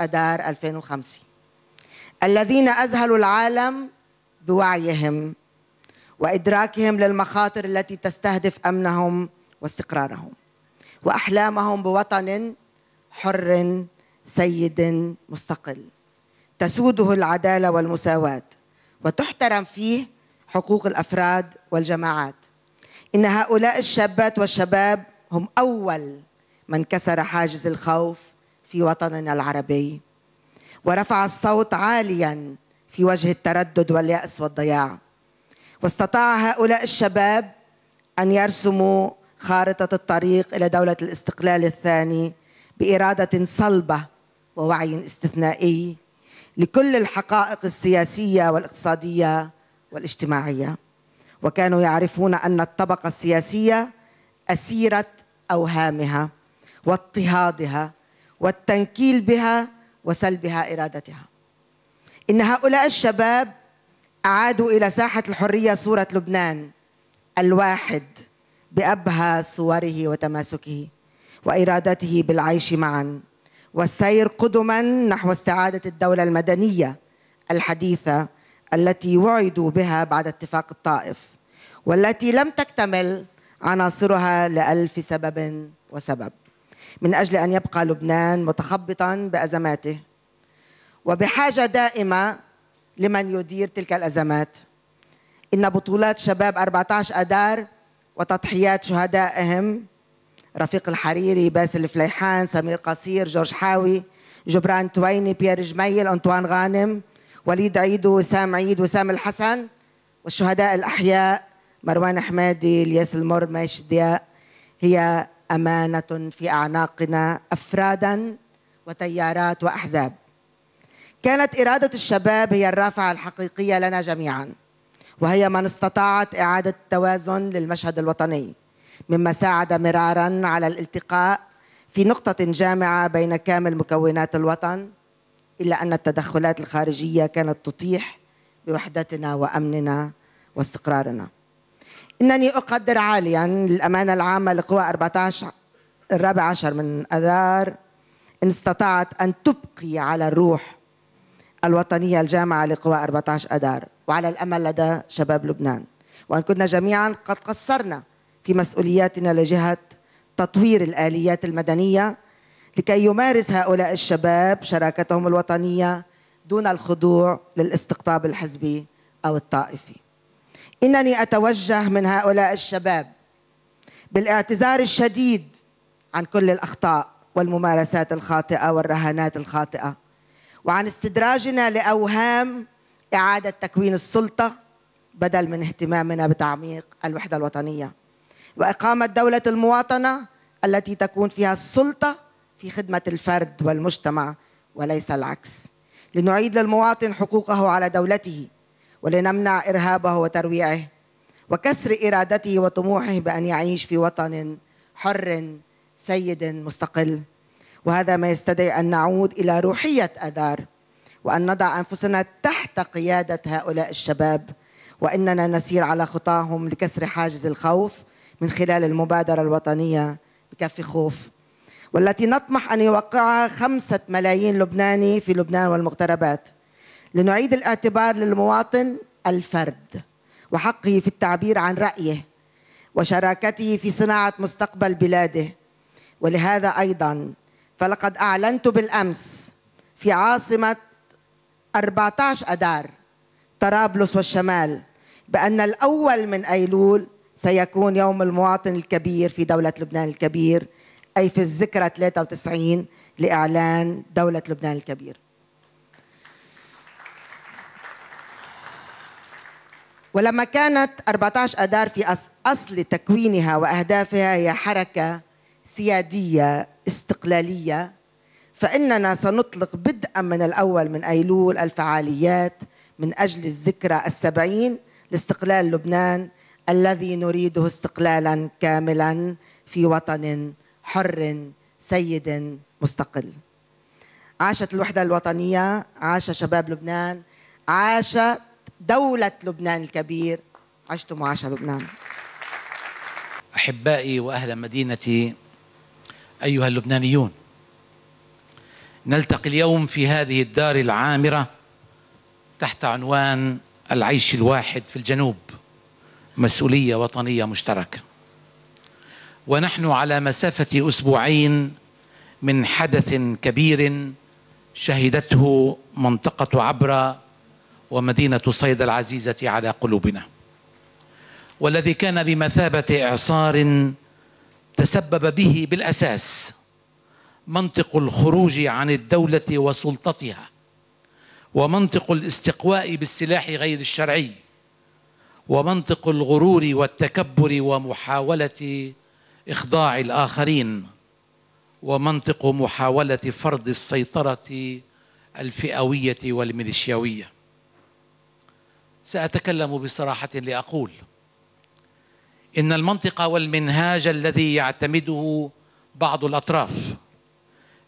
أدار 2005 الذين أذهلوا العالم بوعيهم وإدراكهم للمخاطر التي تستهدف أمنهم واستقرارهم وأحلامهم بوطن حر سيد مستقل تسوده العدالة والمساواة وتحترم فيه حقوق الأفراد والجماعات إن هؤلاء الشابات والشباب هم أول من كسر حاجز الخوف في وطننا العربي ورفع الصوت عاليا في وجه التردد واليأس والضياع واستطاع هؤلاء الشباب أن يرسموا خارطة الطريق إلى دولة الاستقلال الثاني بإرادة صلبة ووعي استثنائي لكل الحقائق السياسية والاقتصادية والاجتماعية وكانوا يعرفون أن الطبقة السياسية أسيرة أوهامها واضطهادها والتنكيل بها وسلبها إرادتها إن هؤلاء الشباب أعادوا إلى ساحة الحرية صورة لبنان الواحد بأبهى صوره وتماسكه وإرادته بالعيش معا والسير قدما نحو استعادة الدولة المدنية الحديثة التي وعدوا بها بعد اتفاق الطائف والتي لم تكتمل عناصرها لألف سبب وسبب من أجل أن يبقى لبنان متخبطا بأزماته وبحاجة دائمة لمن يدير تلك الأزمات إن بطولات شباب 14 أدار وتضحيات شهدائهم رفيق الحريري باسل فليحان سمير قصير جورج حاوي جبران تويني بيير جميل أنطوان غانم وليد عيد وسام عيد وسام الحسن والشهداء الأحياء مروان حمادي الياس المر ماشي ضياء هي امانه في اعناقنا افرادا وتيارات واحزاب كانت اراده الشباب هي الرافعه الحقيقيه لنا جميعا وهي من استطاعت اعاده التوازن للمشهد الوطني مما ساعد مرارا على الالتقاء في نقطه جامعه بين كامل مكونات الوطن الا ان التدخلات الخارجيه كانت تطيح بوحدتنا وامننا واستقرارنا انني اقدر عاليا الامانه العامه لقوى 14 الرابع عشر من اذار ان استطاعت ان تبقي على الروح الوطنيه الجامعه لقوى 14 اذار وعلى الامل لدى شباب لبنان وان كنا جميعا قد قصرنا في مسؤولياتنا لجهه تطوير الاليات المدنيه لكي يمارس هؤلاء الشباب شراكتهم الوطنيه دون الخضوع للاستقطاب الحزبي او الطائفي انني اتوجه من هؤلاء الشباب بالاعتذار الشديد عن كل الاخطاء والممارسات الخاطئه والرهانات الخاطئه وعن استدراجنا لاوهام اعاده تكوين السلطه بدل من اهتمامنا بتعميق الوحده الوطنيه واقامه دوله المواطنه التي تكون فيها السلطه في خدمه الفرد والمجتمع وليس العكس لنعيد للمواطن حقوقه على دولته ولنمنع إرهابه وترويعه وكسر إرادته وطموحه بأن يعيش في وطن حر سيد مستقل وهذا ما يستدعي أن نعود إلى روحية أدار وأن نضع أنفسنا تحت قيادة هؤلاء الشباب وإننا نسير على خطاهم لكسر حاجز الخوف من خلال المبادرة الوطنية بكف خوف والتي نطمح أن يوقعها خمسة ملايين لبناني في لبنان والمغتربات لنعيد الاعتبار للمواطن الفرد وحقه في التعبير عن رايه وشراكته في صناعه مستقبل بلاده ولهذا ايضا فلقد اعلنت بالامس في عاصمه 14 اذار طرابلس والشمال بان الاول من ايلول سيكون يوم المواطن الكبير في دوله لبنان الكبير اي في الذكرى 93 لاعلان دوله لبنان الكبير ولما كانت 14 أدار في أصل تكوينها وأهدافها هي حركة سيادية استقلالية فإننا سنطلق بدءا من الأول من أيلول الفعاليات من أجل الذكرى السبعين لاستقلال لبنان الذي نريده استقلالا كاملا في وطن حر سيد مستقل عاشت الوحدة الوطنية عاش شباب لبنان عاشت دولة لبنان الكبير عشتم وعاش لبنان أحبائي وأهل مدينتي أيها اللبنانيون نلتقي اليوم في هذه الدار العامرة تحت عنوان العيش الواحد في الجنوب مسؤولية وطنية مشتركة ونحن على مسافة أسبوعين من حدث كبير شهدته منطقة عبرة ومدينة صيدا العزيزة على قلوبنا والذي كان بمثابة إعصار تسبب به بالأساس منطق الخروج عن الدولة وسلطتها ومنطق الاستقواء بالسلاح غير الشرعي ومنطق الغرور والتكبر ومحاولة إخضاع الآخرين ومنطق محاولة فرض السيطرة الفئوية والميليشياوية سأتكلم بصراحة لأقول إن المنطق والمنهاج الذي يعتمده بعض الأطراف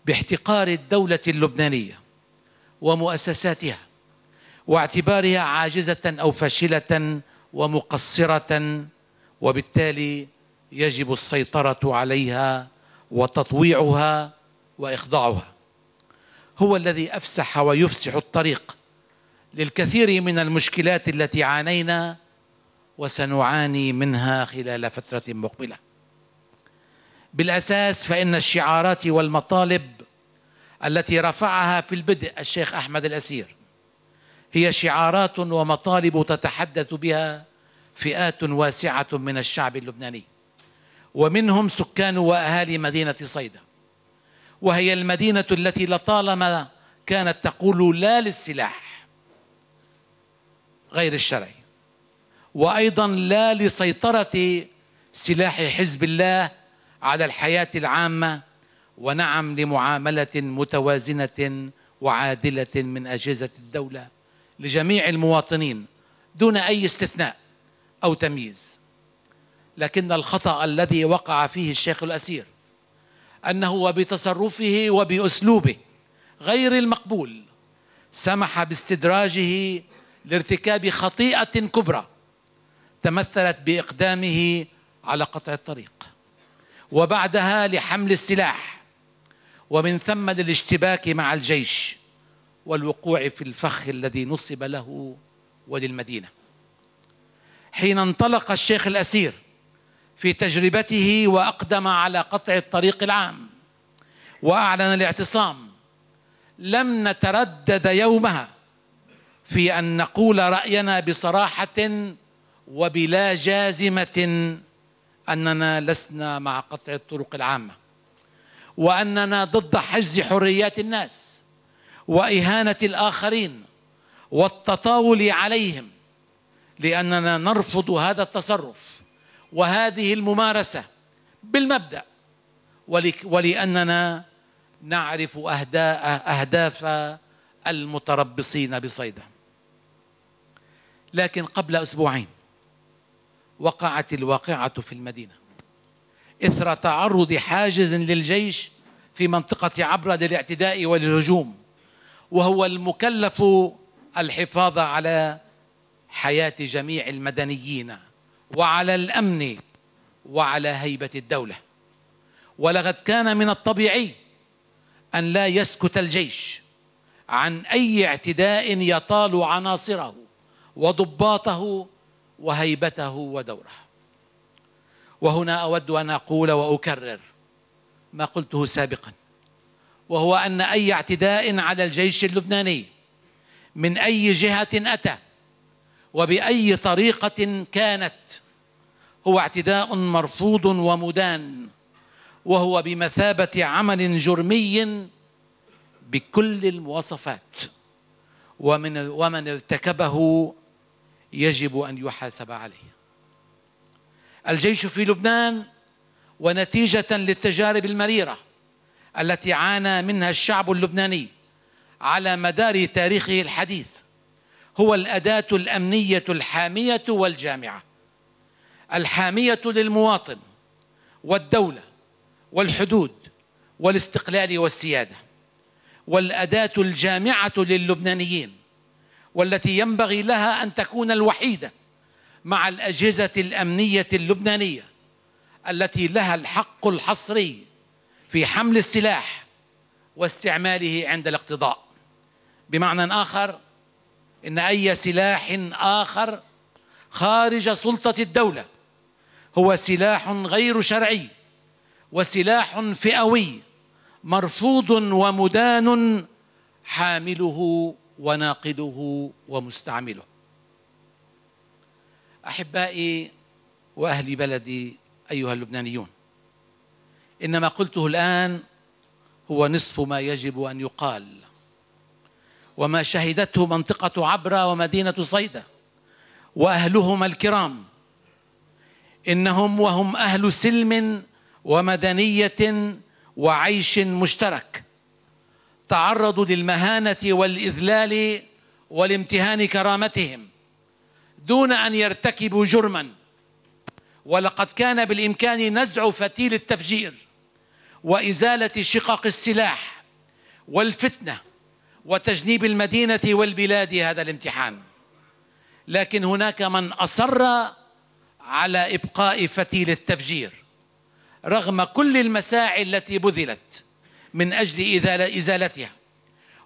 باحتقار الدولة اللبنانية ومؤسساتها واعتبارها عاجزة أو فاشلة ومقصرة وبالتالي يجب السيطرة عليها وتطويعها وإخضاعها هو الذي أفسح ويفسح الطريق للكثير من المشكلات التي عانينا وسنعاني منها خلال فترة مقبلة بالأساس فإن الشعارات والمطالب التي رفعها في البدء الشيخ أحمد الأسير هي شعارات ومطالب تتحدث بها فئات واسعة من الشعب اللبناني ومنهم سكان وأهالي مدينة صيدا وهي المدينة التي لطالما كانت تقول لا للسلاح غير الشرعي وأيضا لا لسيطرة سلاح حزب الله على الحياة العامة ونعم لمعاملة متوازنة وعادلة من أجهزة الدولة لجميع المواطنين دون أي استثناء أو تمييز لكن الخطأ الذي وقع فيه الشيخ الأسير أنه وبتصرفه وبأسلوبه غير المقبول سمح باستدراجه لارتكاب خطيئة كبرى تمثلت بإقدامه على قطع الطريق وبعدها لحمل السلاح ومن ثم للاشتباك مع الجيش والوقوع في الفخ الذي نصب له وللمدينة حين انطلق الشيخ الأسير في تجربته وأقدم على قطع الطريق العام وأعلن الاعتصام لم نتردد يومها في ان نقول راينا بصراحه وبلا جازمه اننا لسنا مع قطع الطرق العامه واننا ضد حجز حريات الناس واهانه الاخرين والتطاول عليهم لاننا نرفض هذا التصرف وهذه الممارسه بالمبدا ولاننا نعرف اهداف المتربصين بصيده لكن قبل أسبوعين وقعت الواقعة في المدينة إثر تعرض حاجز للجيش في منطقة عبرة للاعتداء وللهجوم وهو المكلف الحفاظ على حياة جميع المدنيين وعلى الأمن وعلى هيبة الدولة ولقد كان من الطبيعي أن لا يسكت الجيش عن أي اعتداء يطال عناصره وضباطه وهيبته ودوره وهنا اود ان اقول واكرر ما قلته سابقا وهو ان اي اعتداء على الجيش اللبناني من اي جهه اتى وباي طريقه كانت هو اعتداء مرفوض ومدان وهو بمثابه عمل جرمي بكل المواصفات ومن ومن ارتكبه يجب أن يحاسب عليه الجيش في لبنان ونتيجة للتجارب المريرة التي عانى منها الشعب اللبناني على مدار تاريخه الحديث هو الأداة الأمنية الحامية والجامعة الحامية للمواطن والدولة والحدود والاستقلال والسيادة والأداة الجامعة للبنانيين والتي ينبغي لها أن تكون الوحيدة مع الأجهزة الأمنية اللبنانية التي لها الحق الحصري في حمل السلاح واستعماله عند الاقتضاء بمعنى آخر إن أي سلاح آخر خارج سلطة الدولة هو سلاح غير شرعي وسلاح فئوي مرفوض ومدان حامله وناقده ومستعمله احبائي واهل بلدي ايها اللبنانيون ان ما قلته الان هو نصف ما يجب ان يقال وما شهدته منطقه عبره ومدينه صيدا واهلهما الكرام انهم وهم اهل سلم ومدنيه وعيش مشترك تعرضوا للمهانة والإذلال والامتهان كرامتهم دون أن يرتكبوا جرما ولقد كان بالإمكان نزع فتيل التفجير وإزالة شقق السلاح والفتنة وتجنيب المدينة والبلاد هذا الامتحان لكن هناك من أصر على إبقاء فتيل التفجير رغم كل المساعي التي بذلت من أجل إزالتها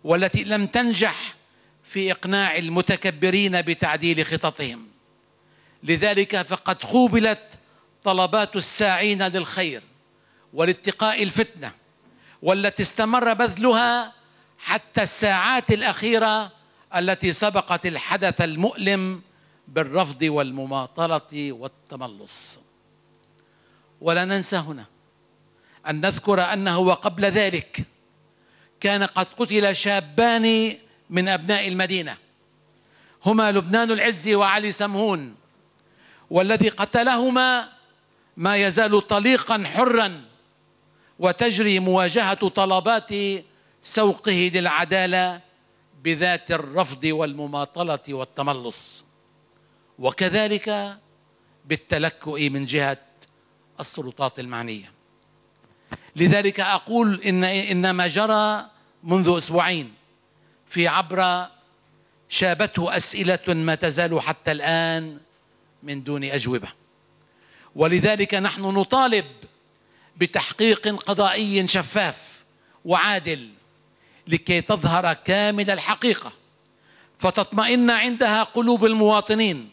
والتي لم تنجح في إقناع المتكبرين بتعديل خططهم لذلك فقد خوبلت طلبات الساعين للخير والاتقاء الفتنة والتي استمر بذلها حتى الساعات الأخيرة التي سبقت الحدث المؤلم بالرفض والمماطلة والتملص ولا ننسى هنا أن نذكر أنه وقبل ذلك كان قد قتل شابان من أبناء المدينة هما لبنان العزي وعلي سمهون والذي قتلهما ما يزال طليقا حرا وتجري مواجهة طلبات سوقه للعدالة بذات الرفض والمماطلة والتملص وكذلك بالتلكؤ من جهة السلطات المعنيه لذلك أقول إن إن ما جرى منذ أسبوعين في عبر شابته أسئلة ما تزال حتى الآن من دون أجوبة ولذلك نحن نطالب بتحقيق قضائي شفاف وعادل لكي تظهر كامل الحقيقة فتطمئن عندها قلوب المواطنين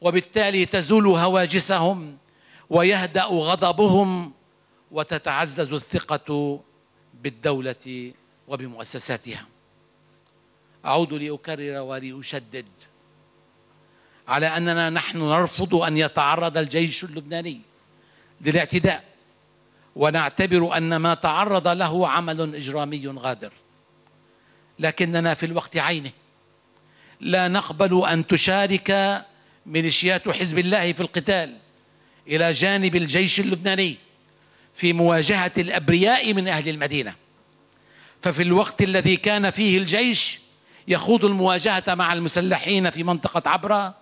وبالتالي تزول هواجسهم ويهدأ غضبهم وتتعزز الثقة بالدولة وبمؤسساتها أعود لأكرر ولأشدد على أننا نحن نرفض أن يتعرض الجيش اللبناني للاعتداء ونعتبر أن ما تعرض له عمل إجرامي غادر لكننا في الوقت عينه لا نقبل أن تشارك ميليشيات حزب الله في القتال إلى جانب الجيش اللبناني في مواجهة الأبرياء من أهل المدينة ففي الوقت الذي كان فيه الجيش يخوض المواجهة مع المسلحين في منطقة عبرة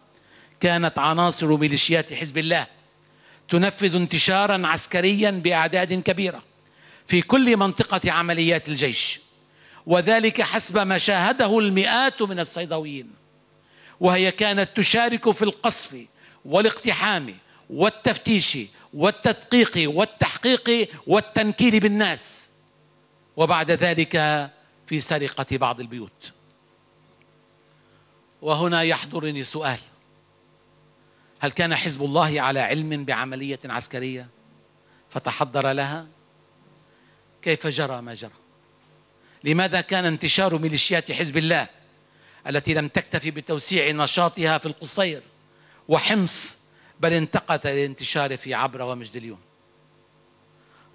كانت عناصر ميليشيات حزب الله تنفذ انتشارا عسكريا بأعداد كبيرة في كل منطقة عمليات الجيش وذلك حسب ما شاهده المئات من الصيدويين وهي كانت تشارك في القصف والاقتحام والتفتيش والتدقيق والتحقيق والتنكيل بالناس وبعد ذلك في سرقة بعض البيوت وهنا يحضرني سؤال هل كان حزب الله على علم بعملية عسكرية فتحضر لها كيف جرى ما جرى لماذا كان انتشار ميليشيات حزب الله التي لم تكتفي بتوسيع نشاطها في القصير وحمص بل انتقت للانتشار في ومجد ومجدليون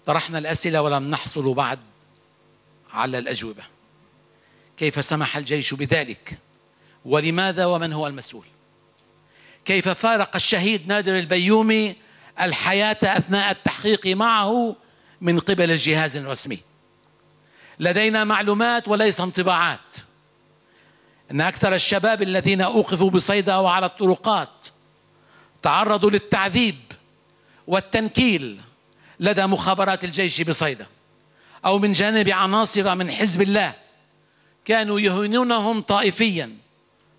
طرحنا الأسئلة ولم نحصل بعد على الأجوبة كيف سمح الجيش بذلك ولماذا ومن هو المسؤول كيف فارق الشهيد نادر البيومي الحياة أثناء التحقيق معه من قبل الجهاز الرسمي لدينا معلومات وليس انطباعات أن أكثر الشباب الذين أوقفوا بصيدا وعلى الطرقات تعرضوا للتعذيب والتنكيل لدى مخابرات الجيش بصيدا أو من جانب عناصر من حزب الله كانوا يهينونهم طائفيا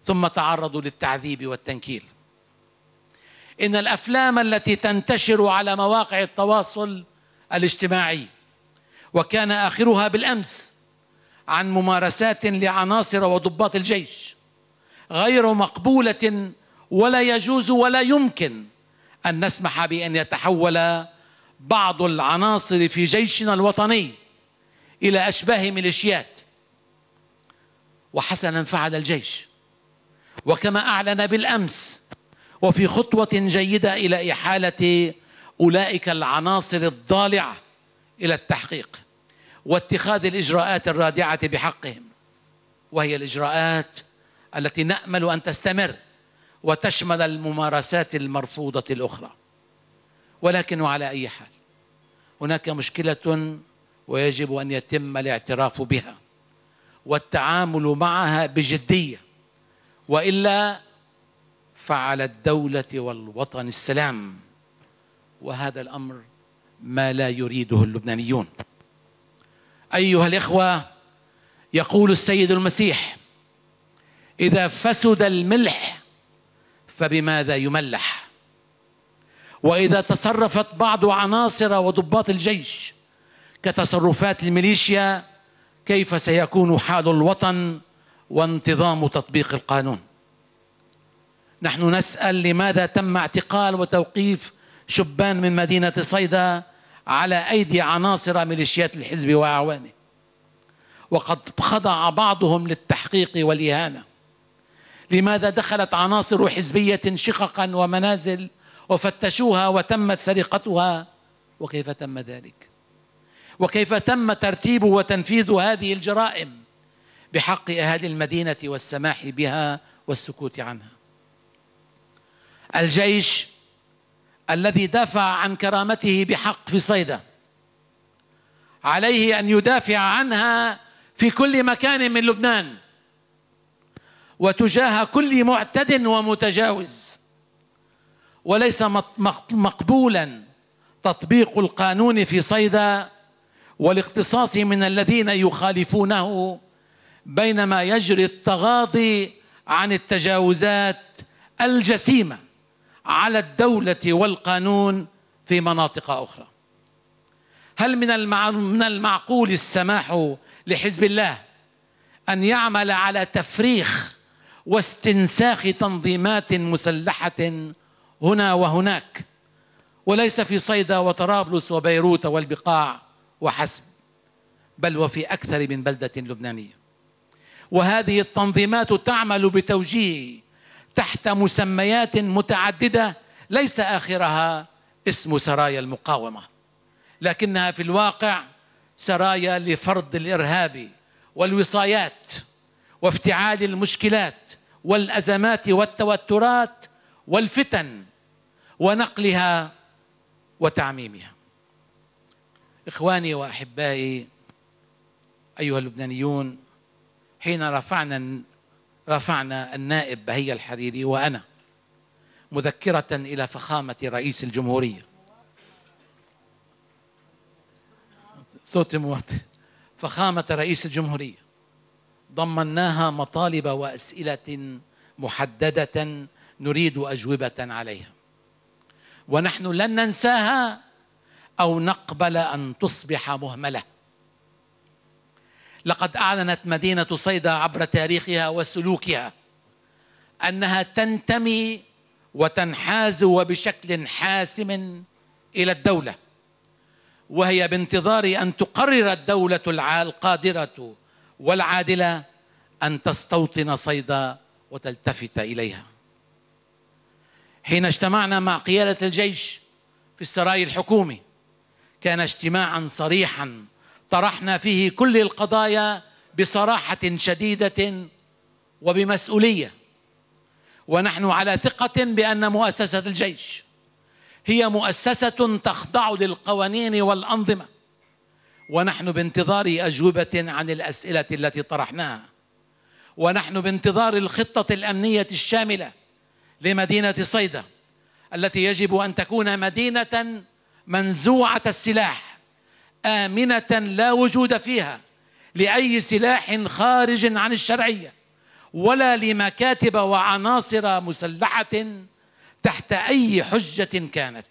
ثم تعرضوا للتعذيب والتنكيل إن الأفلام التي تنتشر على مواقع التواصل الاجتماعي وكان آخرها بالأمس عن ممارسات لعناصر وضباط الجيش غير مقبولة ولا يجوز ولا يمكن أن نسمح بأن يتحول بعض العناصر في جيشنا الوطني إلى أشباه ميليشيات وحسنا فعل الجيش وكما أعلن بالأمس وفي خطوة جيدة إلى إحالة أولئك العناصر الضالعة إلى التحقيق واتخاذ الإجراءات الرادعة بحقهم وهي الإجراءات التي نأمل أن تستمر وتشمل الممارسات المرفوضة الأخرى ولكن وعلى أي حال هناك مشكلة ويجب أن يتم الاعتراف بها والتعامل معها بجدية وإلا فعلى الدولة والوطن السلام وهذا الأمر ما لا يريده اللبنانيون أيها الإخوة يقول السيد المسيح إذا فسد الملح فبماذا يملح وإذا تصرفت بعض عناصر وضباط الجيش كتصرفات الميليشيا كيف سيكون حال الوطن وانتظام تطبيق القانون نحن نسأل لماذا تم اعتقال وتوقيف شبان من مدينة صيدا على أيدي عناصر ميليشيات الحزب وأعوانه وقد خضع بعضهم للتحقيق والإهانة لماذا دخلت عناصر حزبية شققا ومنازل وفتشوها وتمت سرقتها وكيف تم ذلك وكيف تم ترتيب وتنفيذ هذه الجرائم بحق أهل المدينة والسماح بها والسكوت عنها الجيش الذي دافع عن كرامته بحق في صيدا عليه أن يدافع عنها في كل مكان من لبنان وتجاه كل معتد ومتجاوز وليس مقبولا تطبيق القانون في صيدا والاقتصاص من الذين يخالفونه بينما يجري التغاضي عن التجاوزات الجسيمه على الدوله والقانون في مناطق اخرى هل من المعقول السماح لحزب الله ان يعمل على تفريخ واستنساخ تنظيمات مسلحه هنا وهناك وليس في صيدا وطرابلس وبيروت والبقاع وحسب بل وفي اكثر من بلده لبنانيه وهذه التنظيمات تعمل بتوجيه تحت مسميات متعدده ليس اخرها اسم سرايا المقاومه لكنها في الواقع سرايا لفرض الارهاب والوصايات وافتعال المشكلات والازمات والتوترات والفتن ونقلها وتعميمها اخواني واحبائي ايها اللبنانيون حين رفعنا رفعنا النائب بهي الحريري وانا مذكره الى فخامه رئيس الجمهوريه صوت موطن فخامه رئيس الجمهوريه ضمناها مطالب واسئله محدده نريد اجوبه عليها ونحن لن ننساها او نقبل ان تصبح مهمله لقد اعلنت مدينه صيدا عبر تاريخها وسلوكها انها تنتمي وتنحاز وبشكل حاسم الى الدوله وهي بانتظار ان تقرر الدوله القادره والعادلة أن تستوطن صيدا وتلتفت إليها حين اجتمعنا مع قيادة الجيش في السراي الحكومي كان اجتماعا صريحا طرحنا فيه كل القضايا بصراحة شديدة وبمسؤولية ونحن على ثقة بأن مؤسسة الجيش هي مؤسسة تخضع للقوانين والأنظمة ونحن بانتظار أجوبة عن الأسئلة التي طرحناها ونحن بانتظار الخطة الأمنية الشاملة لمدينة صيدا التي يجب أن تكون مدينة منزوعة السلاح آمنة لا وجود فيها لأي سلاح خارج عن الشرعية ولا لمكاتب وعناصر مسلحة تحت أي حجة كانت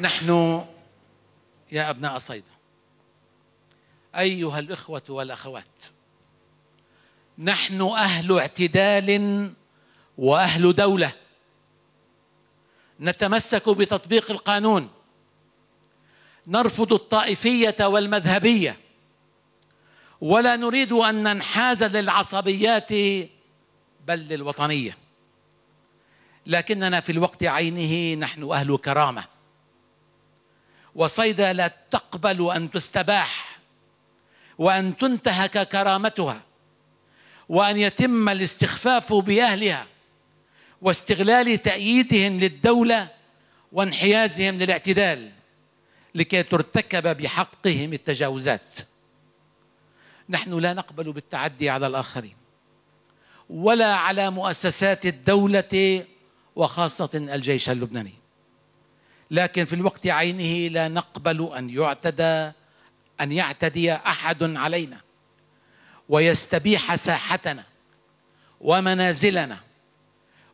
نحن يا أبناء صيدا أيها الإخوة والأخوات نحن أهل اعتدال وأهل دولة نتمسك بتطبيق القانون نرفض الطائفية والمذهبية ولا نريد أن ننحاز للعصبيات بل للوطنية لكننا في الوقت عينه نحن أهل كرامة وصيدا لا تقبل أن تستباح وأن تنتهك كرامتها وأن يتم الاستخفاف بأهلها واستغلال تأييدهم للدولة وانحيازهم للاعتدال لكي ترتكب بحقهم التجاوزات نحن لا نقبل بالتعدي على الآخرين ولا على مؤسسات الدولة وخاصة الجيش اللبناني لكن في الوقت عينه لا نقبل أن يعتدى أن يعتدي أحد علينا ويستبيح ساحتنا ومنازلنا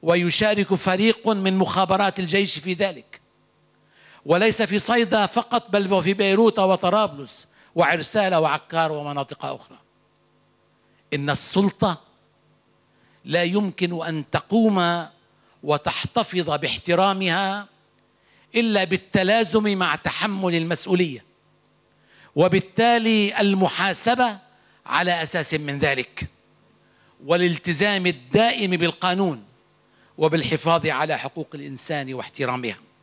ويشارك فريق من مخابرات الجيش في ذلك وليس في صيدا فقط بل وفي بيروت وطرابلس وعرسالة وعكار ومناطق أخرى إن السلطة لا يمكن أن تقوم وتحتفظ باحترامها إلا بالتلازم مع تحمل المسؤولية وبالتالي المحاسبة على أساس من ذلك والالتزام الدائم بالقانون وبالحفاظ على حقوق الإنسان واحترامها